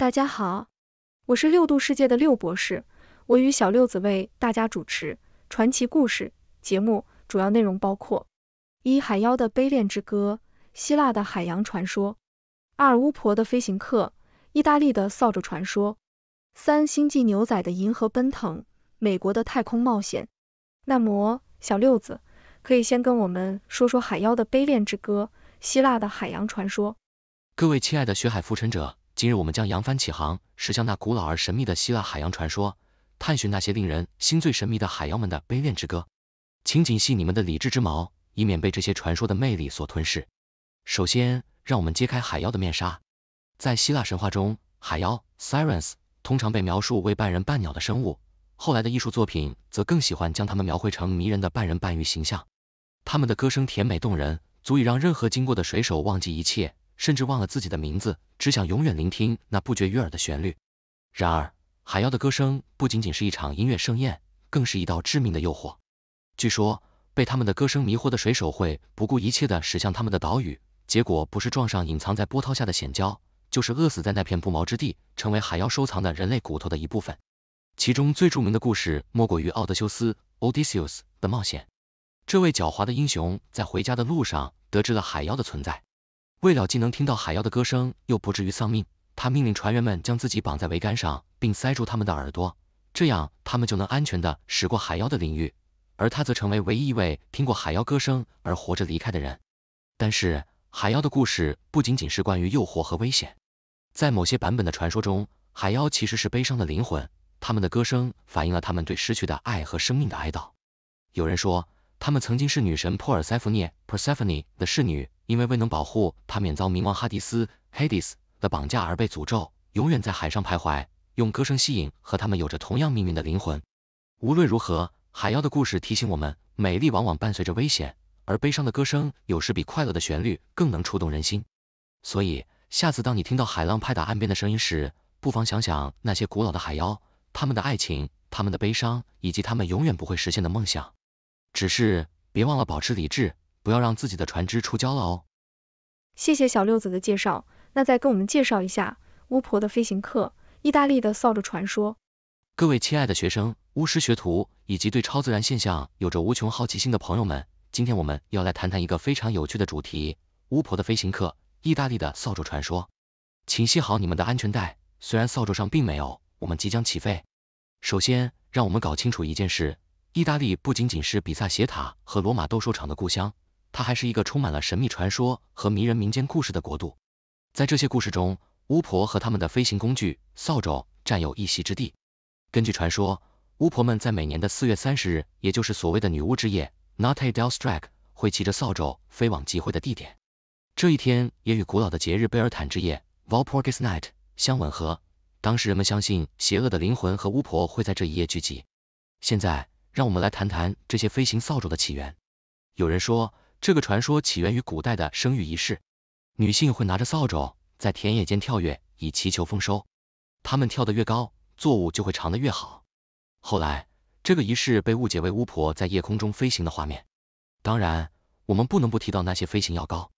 大家好，我是六度世界的六博士，我与小六子为大家主持传奇故事节目，主要内容包括：一、海妖的悲恋之歌，希腊的海洋传说；二、巫婆的飞行课，意大利的扫帚传说；三、星际牛仔的银河奔腾，美国的太空冒险。那么，小六子可以先跟我们说说海妖的悲恋之歌，希腊的海洋传说。各位亲爱的学海浮沉者。今日我们将扬帆起航，驶向那古老而神秘的希腊海洋传说，探寻那些令人心醉神迷的海妖们的悲恋之歌。请谨系你们的理智之锚，以免被这些传说的魅力所吞噬。首先，让我们揭开海妖的面纱。在希腊神话中，海妖 Sirens 通常被描述为半人半鸟的生物，后来的艺术作品则更喜欢将它们描绘成迷人的半人半鱼形象。他们的歌声甜美动人，足以让任何经过的水手忘记一切。甚至忘了自己的名字，只想永远聆听那不绝于耳的旋律。然而，海妖的歌声不仅仅是一场音乐盛宴，更是一道致命的诱惑。据说，被他们的歌声迷惑的水手会不顾一切地驶向他们的岛屿，结果不是撞上隐藏在波涛下的险礁，就是饿死在那片不毛之地，成为海妖收藏的人类骨头的一部分。其中最著名的故事莫过于奥德修斯 （Odysseus） 的冒险。这位狡猾的英雄在回家的路上得知了海妖的存在。为了既能听到海妖的歌声，又不至于丧命，他命令船员们将自己绑在桅杆上，并塞住他们的耳朵，这样他们就能安全的驶过海妖的领域，而他则成为唯一一位听过海妖歌声而活着离开的人。但是，海妖的故事不仅仅是关于诱惑和危险，在某些版本的传说中，海妖其实是悲伤的灵魂，他们的歌声反映了他们对失去的爱和生命的哀悼。有人说，他们曾经是女神珀尔塞福涅 （Persephone） 的侍女。因为未能保护他免遭冥王哈迪斯 （Hades） 的绑架而被诅咒，永远在海上徘徊，用歌声吸引和他们有着同样命运的灵魂。无论如何，海妖的故事提醒我们，美丽往往伴随着危险，而悲伤的歌声有时比快乐的旋律更能触动人心。所以，下次当你听到海浪拍打岸边的声音时，不妨想想那些古老的海妖，他们的爱情，他们的悲伤，以及他们永远不会实现的梦想。只是别忘了保持理智。不要让自己的船只出礁了哦。谢谢小六子的介绍，那再跟我们介绍一下巫婆的飞行课，意大利的扫帚传说。各位亲爱的学生、巫师学徒以及对超自然现象有着无穷好奇心的朋友们，今天我们要来谈谈一个非常有趣的主题——巫婆的飞行课，意大利的扫帚传说。请系好你们的安全带，虽然扫帚上并没有，我们即将起飞。首先，让我们搞清楚一件事，意大利不仅仅是比萨斜塔和罗马斗兽场的故乡。它还是一个充满了神秘传说和迷人民间故事的国度。在这些故事中，巫婆和他们的飞行工具扫帚占有一席之地。根据传说，巫婆们在每年的四月三十日，也就是所谓的女巫之夜 （Natte del Strac） 会骑着扫帚飞往集会的地点。这一天也与古老的节日贝尔坦之夜 v a l p o r g i s Night） 相吻合。当时人们相信邪恶的灵魂和巫婆会在这一夜聚集。现在，让我们来谈谈这些飞行扫帚的起源。有人说，这个传说起源于古代的生育仪式，女性会拿着扫帚在田野间跳跃，以祈求丰收。她们跳得越高，作物就会长得越好。后来，这个仪式被误解为巫婆在夜空中飞行的画面。当然，我们不能不提到那些飞行药膏。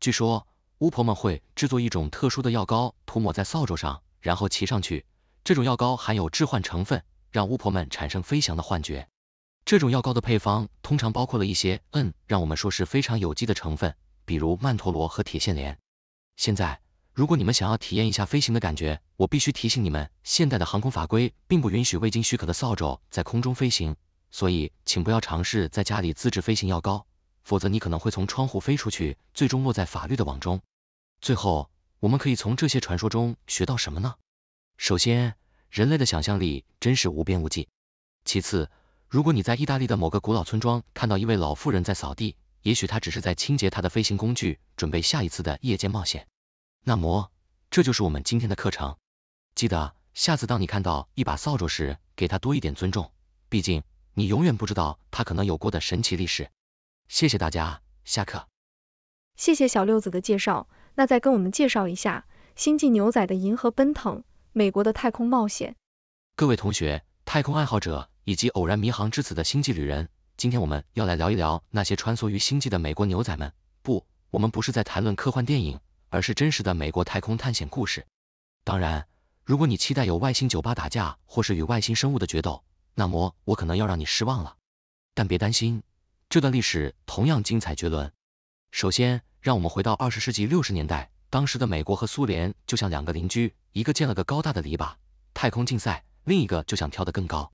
据说，巫婆们会制作一种特殊的药膏，涂抹在扫帚上，然后骑上去。这种药膏含有致幻成分，让巫婆们产生飞翔的幻觉。这种药膏的配方通常包括了一些，嗯，让我们说是非常有机的成分，比如曼陀罗和铁线莲。现在，如果你们想要体验一下飞行的感觉，我必须提醒你们，现代的航空法规并不允许未经许可的扫帚在空中飞行，所以请不要尝试在家里自制飞行药膏，否则你可能会从窗户飞出去，最终落在法律的网中。最后，我们可以从这些传说中学到什么呢？首先，人类的想象力真是无边无际；其次，如果你在意大利的某个古老村庄看到一位老妇人在扫地，也许她只是在清洁她的飞行工具，准备下一次的夜间冒险。那么，这就是我们今天的课程。记得，下次当你看到一把扫帚时，给它多一点尊重，毕竟你永远不知道它可能有过的神奇历史。谢谢大家，下课。谢谢小六子的介绍，那再跟我们介绍一下《星际牛仔》的银河奔腾，美国的太空冒险。各位同学，太空爱好者。以及《偶然迷航之子》的星际旅人，今天我们要来聊一聊那些穿梭于星际的美国牛仔们。不，我们不是在谈论科幻电影，而是真实的美国太空探险故事。当然，如果你期待有外星酒吧打架或是与外星生物的决斗，那么我可能要让你失望了。但别担心，这段历史同样精彩绝伦。首先，让我们回到二十世纪六十年代，当时的美国和苏联就像两个邻居，一个建了个高大的篱笆，太空竞赛；另一个就想跳得更高。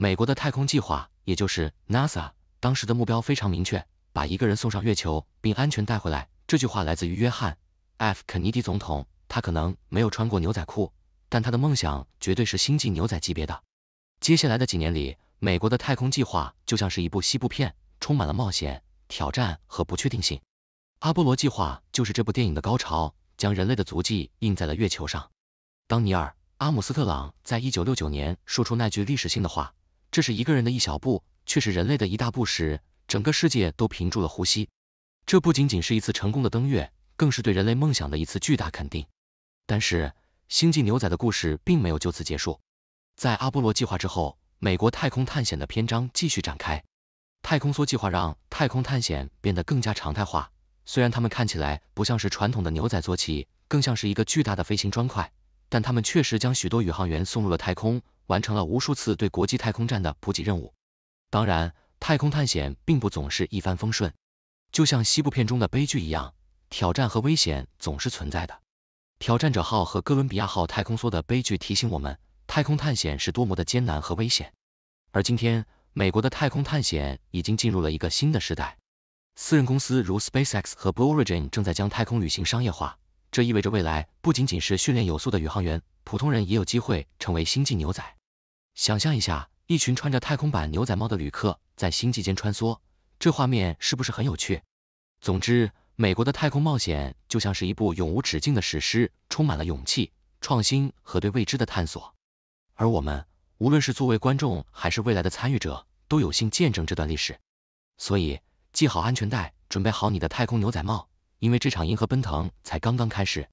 美国的太空计划，也就是 NASA，当时的目标非常明确，把一个人送上月球并安全带回来。这句话来自于约翰 F. 肯尼迪总统，他可能没有穿过牛仔裤，但他的梦想绝对是星际牛仔级别的。接下来的几年里，美国的太空计划就像是一部西部片，充满了冒险、挑战和不确定性。阿波罗计划就是这部电影的高潮，将人类的足迹印在了月球上。当尼尔阿姆斯特朗在一九六九年说出那句历史性的话。这是一个人的一小步，却是人类的一大步时，整个世界都屏住了呼吸。这不仅仅是一次成功的登月，更是对人类梦想的一次巨大肯定。但是，星际牛仔的故事并没有就此结束。在阿波罗计划之后，美国太空探险的篇章继续展开。太空梭计划让太空探险变得更加常态化，虽然它们看起来不像是传统的牛仔坐骑，更像是一个巨大的飞行砖块，但它们确实将许多宇航员送入了太空。完成了无数次对国际太空站的补给任务。当然，太空探险并不总是一帆风顺，就像西部片中的悲剧一样，挑战和危险总是存在的。挑战者号和哥伦比亚号太空梭的悲剧提醒我们，太空探险是多么的艰难和危险。而今天，美国的太空探险已经进入了一个新的时代，私人公司如 SpaceX 和 Blue Origin 正在将太空旅行商业化。这意味着未来不仅仅是训练有素的宇航员，普通人也有机会成为星际牛仔。想象一下，一群穿着太空版牛仔帽的旅客在星际间穿梭，这画面是不是很有趣？总之，美国的太空冒险就像是一部永无止境的史诗，充满了勇气、创新和对未知的探索。而我们，无论是作为观众还是未来的参与者，都有幸见证这段历史。所以，系好安全带，准备好你的太空牛仔帽，因为这场银河奔腾才刚刚开始。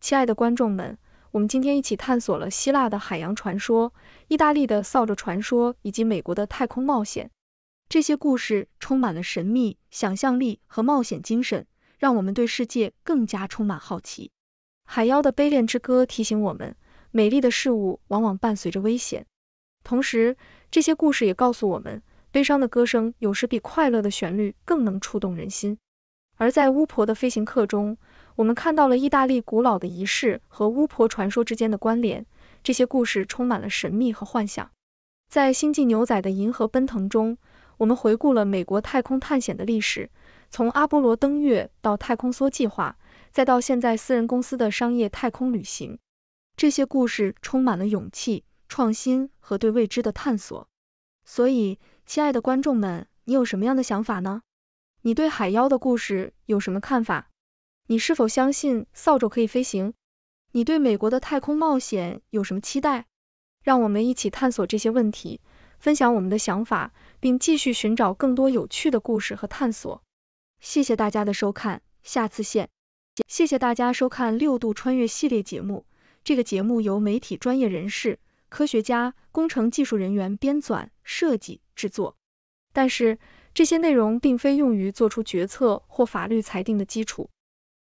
亲爱的观众们。我们今天一起探索了希腊的海洋传说、意大利的扫帚传说以及美国的太空冒险。这些故事充满了神秘、想象力和冒险精神，让我们对世界更加充满好奇。海妖的悲恋之歌提醒我们，美丽的事物往往伴随着危险。同时，这些故事也告诉我们，悲伤的歌声有时比快乐的旋律更能触动人心。而在巫婆的飞行课中，我们看到了意大利古老的仪式和巫婆传说之间的关联，这些故事充满了神秘和幻想。在《星际牛仔》的银河奔腾中，我们回顾了美国太空探险的历史，从阿波罗登月到太空梭计划，再到现在私人公司的商业太空旅行，这些故事充满了勇气、创新和对未知的探索。所以，亲爱的观众们，你有什么样的想法呢？你对海妖的故事有什么看法？你是否相信扫帚可以飞行？你对美国的太空冒险有什么期待？让我们一起探索这些问题，分享我们的想法，并继续寻找更多有趣的故事和探索。谢谢大家的收看，下次见。谢谢大家收看六度穿越系列节目。这个节目由媒体专业人士、科学家、工程技术人员编纂、设计、制作，但是这些内容并非用于做出决策或法律裁定的基础。